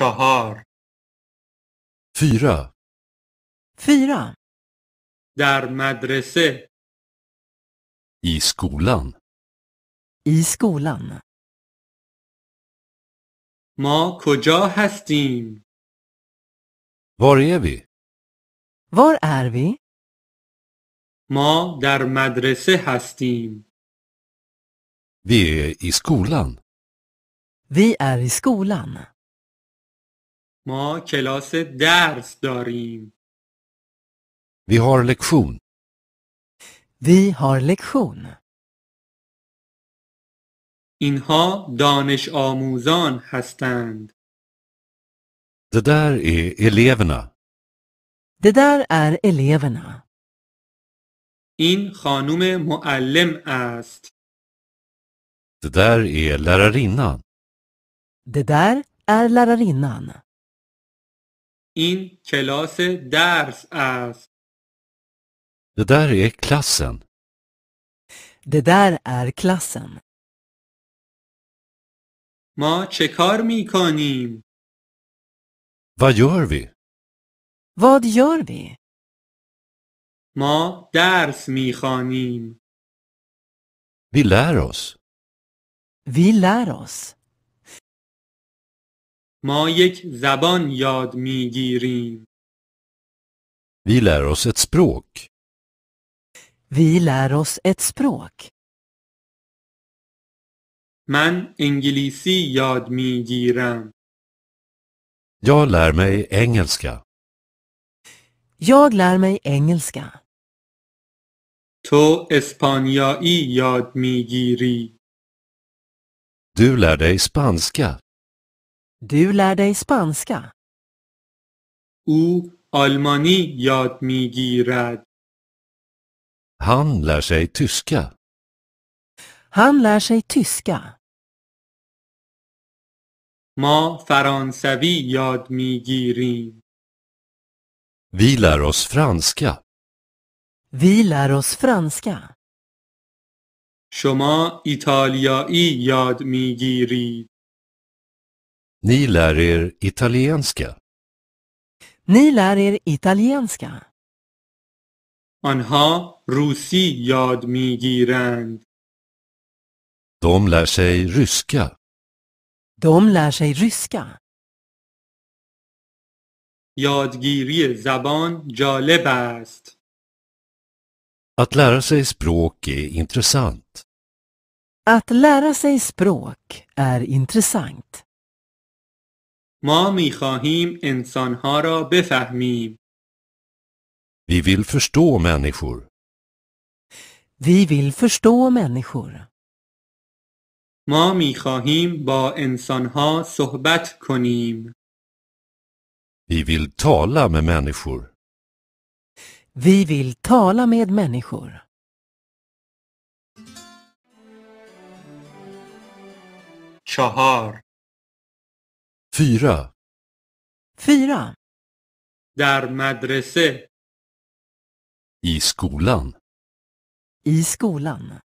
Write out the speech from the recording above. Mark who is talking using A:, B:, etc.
A: چهار fyra fyra در مدرسه i skolan i skolan ما کجا هستیم var är vi var är vi ما در مدرسه هستیم Vi är i skolan. Vi är i skolan. ما کلاس درس داریم. Vi har lektion. Vi har lektion. اینها دانش آموزان هستند. Det där är eleverna. Det där är eleverna. این خانم معلم است. Det där är lärarinnan. Det där är lärarinnan. این کلاس درس است. Det där är klassen. Det där är klassen. ما چه کار می کنیم؟ Vad gör vi? Vad gör vi? ما درس می خوانیم. Vi lär oss. Vi lär oss. ما یک زبان یاد میگیریم. Vi lär oss ett språk. Vi lär oss ett språk. من انگلیسی یاد میگیرم. Jag lär mig engelska. Jag lär mig engelska. تو اسپانیایی یاد میگیری. Du lär dig spanska. Du lär dig spanska. او almani یاد میگیرد. Han lär sig tyska. Han lär sig tyska. Ma, فرانسوی یاد میگیریم. Vi lär oss franska. Vi lär oss franska. Shoma, italiai یاد میگیرید. Ni lär er italienska. Ni lär er italienska. آنها روسی یاد میگیرند. De lär sig ryska. De lär sig ryska. یادگیری زبان جالب است. Att lära sig språk är intressant. Att lära sig språk är intressant. ما میخواهیم انسانها را بفهمیم. Vi vill förstå människor. Vi vill förstå människor. ما میخواهیم با انسانها صحبت کنیم. Vi vill tala med människor. Vi vill tala med människor. چهار fyra. Fyra. Där madrese. I skolan. I skolan.